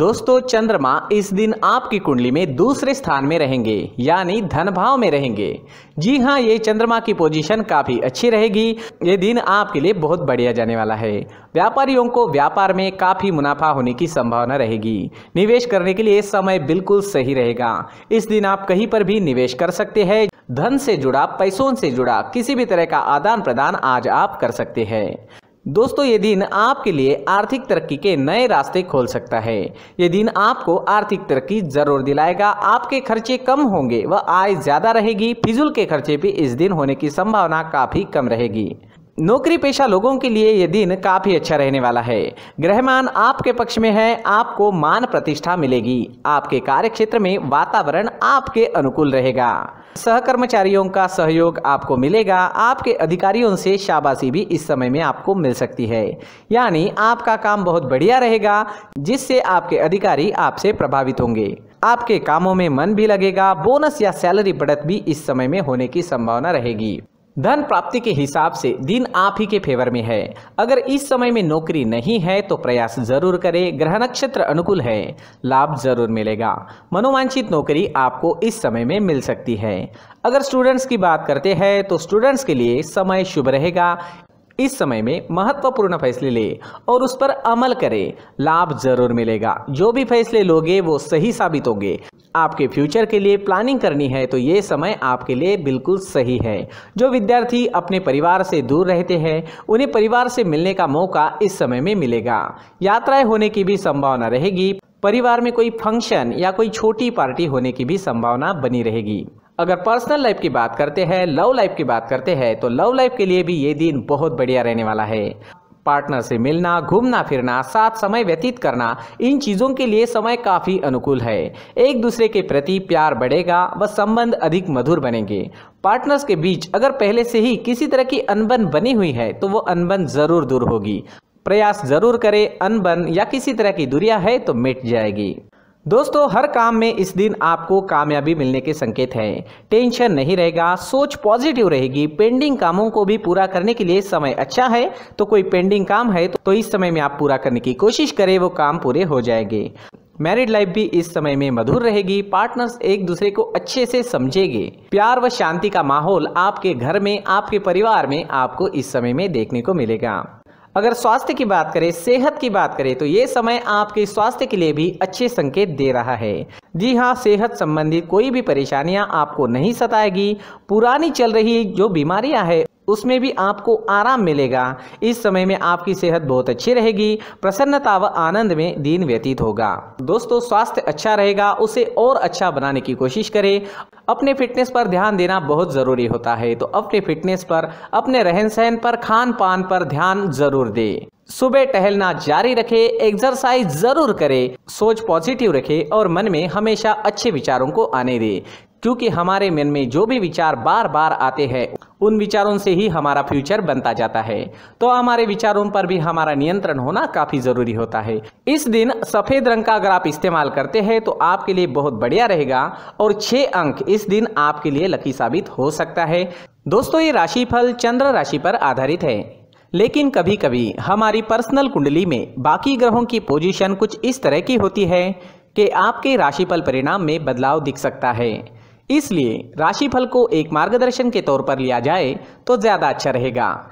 दोस्तों चंद्रमा इस दिन आपकी कुंडली में दूसरे स्थान में रहेंगे यानी धन भाव में रहेंगे जी हाँ ये चंद्रमा की पोजीशन काफ़ी अच्छी रहेगी ये दिन आपके लिए बहुत बढ़िया जाने वाला है व्यापारियों को व्यापार में काफ़ी मुनाफा होने की संभावना रहेगी निवेश करने के लिए समय बिल्कुल सही रहेगा इस दिन आप कहीं पर भी निवेश कर सकते हैं धन से जुड़ा पैसों से जुड़ा किसी भी तरह का आदान प्रदान आज आप कर सकते हैं दोस्तों ये दिन आपके लिए आर्थिक तरक्की के नए रास्ते खोल सकता है ये दिन आपको आर्थिक तरक्की जरूर दिलाएगा आपके खर्चे कम होंगे व आय ज़्यादा रहेगी फिजूल के खर्चे भी इस दिन होने की संभावना काफ़ी कम रहेगी नौकरी पेशा लोगों के लिए ये दिन काफ़ी अच्छा रहने वाला है ग्रहमान आपके पक्ष में है आपको मान प्रतिष्ठा मिलेगी आपके कार्यक्षेत्र में वातावरण आपके अनुकूल रहेगा सहकर्मचारियों का सहयोग आपको मिलेगा आपके अधिकारियों से शाबाशी भी इस समय में आपको मिल सकती है यानी आपका काम बहुत बढ़िया रहेगा जिससे आपके अधिकारी आपसे प्रभावित होंगे आपके कामों में मन भी लगेगा बोनस या सैलरी बढ़त भी इस समय में होने की संभावना रहेगी धन प्राप्ति के हिसाब से दिन आप ही के फेवर में है अगर इस समय में नौकरी नहीं है तो प्रयास जरूर करें ग्रह नक्षत्र अनुकूल है लाभ जरूर मिलेगा मनोवांछित नौकरी आपको इस समय में मिल सकती है अगर स्टूडेंट्स की बात करते हैं तो स्टूडेंट्स के लिए समय शुभ रहेगा इस समय में महत्वपूर्ण फैसले ले और उस पर अमल करें लाभ जरूर मिलेगा जो भी फैसले लोगे वो सही साबित होंगे आपके फ्यूचर के लिए प्लानिंग करनी है तो ये समय आपके लिए बिल्कुल सही है जो विद्यार्थी अपने परिवार से दूर रहते हैं उन्हें परिवार से मिलने का मौका इस समय में मिलेगा यात्राएं होने की भी संभावना रहेगी परिवार में कोई फंक्शन या कोई छोटी पार्टी होने की भी संभावना बनी रहेगी अगर पर्सनल लाइफ की बात करते हैं लव लाइफ की बात करते हैं तो लव लाइफ के लिए भी ये दिन बहुत बढ़िया रहने वाला है पार्टनर से मिलना घूमना फिरना साथ समय व्यतीत करना इन चीज़ों के लिए समय काफ़ी अनुकूल है एक दूसरे के प्रति प्यार बढ़ेगा व संबंध अधिक मधुर बनेंगे पार्टनर्स के बीच अगर पहले से ही किसी तरह की अनबन बनी हुई है तो वो अनबन ज़रूर दूर होगी प्रयास ज़रूर करें अनबन या किसी तरह की दूरिया है तो मिट जाएगी दोस्तों हर काम में इस दिन आपको कामयाबी मिलने के संकेत हैं टेंशन नहीं रहेगा सोच पॉजिटिव रहेगी पेंडिंग कामों को भी पूरा करने के लिए समय अच्छा है तो कोई पेंडिंग काम है तो, तो इस समय में आप पूरा करने की कोशिश करें वो काम पूरे हो जाएंगे मैरिड लाइफ भी इस समय में मधुर रहेगी पार्टनर्स एक दूसरे को अच्छे से समझेंगे प्यार व शांति का माहौल आपके घर में आपके परिवार में आपको इस समय में देखने को मिलेगा अगर स्वास्थ्य की बात करें सेहत की बात करें तो ये समय आपके स्वास्थ्य के लिए भी अच्छे संकेत दे रहा है जी हाँ सेहत संबंधी कोई भी परेशानियां आपको नहीं सताएगी पुरानी चल रही जो बीमारियां है उसमें भी आपको आराम मिलेगा इस समय में आपकी सेहत बहुत अच्छी रहेगी प्रसन्नता व आनंद में दिन व्यतीत होगा दोस्तों स्वास्थ्य अच्छा रहेगा उसे और अच्छा बनाने की कोशिश करें अपने फिटनेस पर ध्यान देना बहुत ज़रूरी होता है तो अपने फिटनेस पर अपने रहन सहन पर खान पान पर ध्यान ज़रूर दें सुबह टहलना जारी रखें एक्सरसाइज ज़रूर करें सोच पॉजिटिव रखें और मन में हमेशा अच्छे विचारों को आने दें क्योंकि हमारे मन में जो भी विचार बार बार आते हैं उन विचारों से ही हमारा फ्यूचर बनता जाता है तो हमारे विचारों पर भी हमारा नियंत्रण होना काफ़ी ज़रूरी होता है इस दिन सफ़ेद रंग का अगर आप इस्तेमाल करते हैं तो आपके लिए बहुत बढ़िया रहेगा और छह अंक इस दिन आपके लिए लकी साबित हो सकता है दोस्तों ये राशिफल चंद्र राशि पर आधारित है लेकिन कभी कभी हमारी पर्सनल कुंडली में बाकी ग्रहों की पोजिशन कुछ इस तरह की होती है कि आपके राशिफल परिणाम में बदलाव दिख सकता है इसलिए राशिफल को एक मार्गदर्शन के तौर पर लिया जाए तो ज़्यादा अच्छा रहेगा